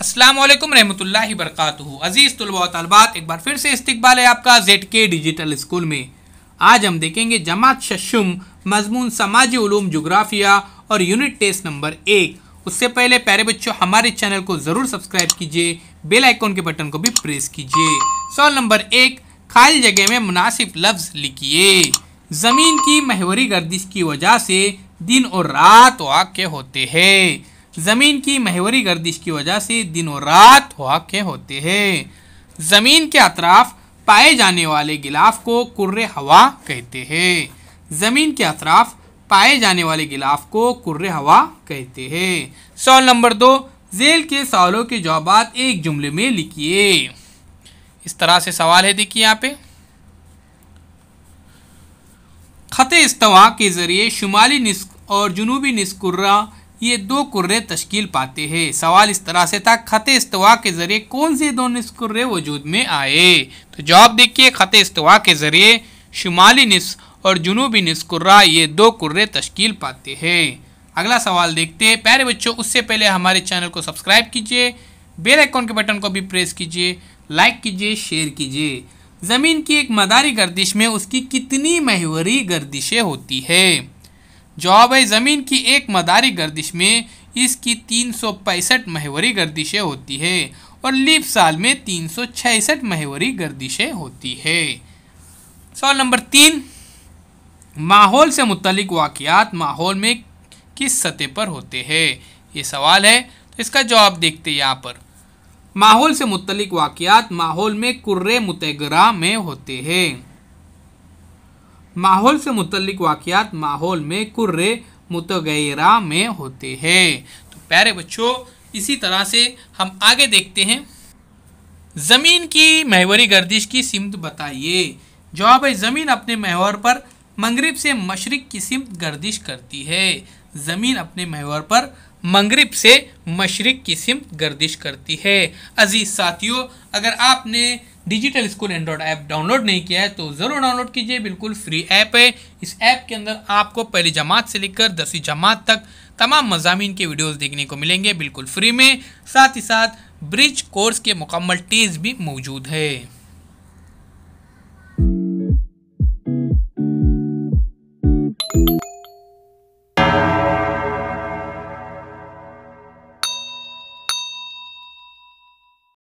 असलम रहमतुल्ला बरक़ात अज़ीज़ तलबा तलबात एक बार फिर से इस्तबाल है आपका जेड के डिजिटल स्कूल में आज हम देखेंगे जमात शशुम मजमून समाजी ूम जोग्राफिया और यूनिट टेस्ट नंबर एक उससे पहले प्यारे बच्चों हमारे चैनल को ज़रूर सब्सक्राइब कीजिए बेल आइकॉन के बटन को भी प्रेस कीजिए सवाल नंबर एक खाली जगह में मुनासिब लफ्ज़ लिखिए ज़मीन की महवरी गर्दिश की वजह से दिन और रात वाक्य होते हैं ज़मीन की महवरी गर्दिश की वजह से दिनों रात वाक़ होते हैं ज़मीन के अतराफ पाए जाने वाले गिलाफ को कुर्र हवा कहते हैं ज़मीन के अतराफ पाए जाने वाले गिलाफ को कुर्र हवा कहते हैं सवाल नंबर दो जेल के सवालों के जवाब एक जुमले में लिखिए इस तरह से सवाल है देखिए यहाँ पे ख़त इस्तवा के ज़रिए शुमाली निस्क और जुनूबी निस्कुर्रा ये दो कुर्रे तश्कील पाते हैं सवाल इस तरह से था ख़त इस्तवा के ज़रिए कौन से दो निस कुर्रे वजूद में आए तो जवाब देखिए ख़त इस्तवा के ज़रिए शुमाली नस और जुनूबी निस्कुर्रा ये दो कुर्रे तश्कील पाते हैं अगला सवाल देखते हैं प्यारे बच्चों उससे पहले हमारे चैनल को सब्सक्राइब कीजिए बेल आइकॉन के बटन को भी प्रेस कीजिए लाइक कीजिए शेयर कीजिए ज़मीन की एक मदारी गर्दिश में उसकी कितनी महवरी गर्दिशें होती है जवाब ज़मीन की एक मदारी गर्दिश में इसकी तीन सौ पैंसठ महवरी गर्दिशें होती है और लीप साल में तीन सौ छियासठ महवरी गर्दिशें होती है सवाल नंबर तीन माहौल से मुतलिक वाक़ात माहौल में किस सतह पर होते हैं ये सवाल है तो इसका जवाब देखते हैं यहाँ पर माहौल से मुतलिक वाक़ात माहौल में कुर्रे मुतगरा में होते हैं माहौल से मुतलिक वाक्यात माहौल में कुर्र मुतगैरा में होते हैं तो प्यारे बच्चों इसी तरह से हम आगे देखते हैं ज़मीन की महवरी गर्दिश की सिमत बताइए जवाब है ज़मीन अपने महवर पर मगरब से मशरक़ की सिमत गर्दिश करती है ज़मीन अपने महवर पर मगरब से मशरक़ की सिमत गर्दिश करती है अज़ीज़ साथियों अगर आपने digital school android app download नहीं किया है तो ज़रूर डाउनलोड कीजिए बिल्कुल फ्री ऐप है इस ऐप के अंदर आपको पहली जमात से लेकर दसवीं जमात तक तमाम मजामी के वीडियोस देखने को मिलेंगे बिल्कुल फ्री में साथ ही साथ ब्रिज कोर्स के मुकम्मल टीज भी मौजूद है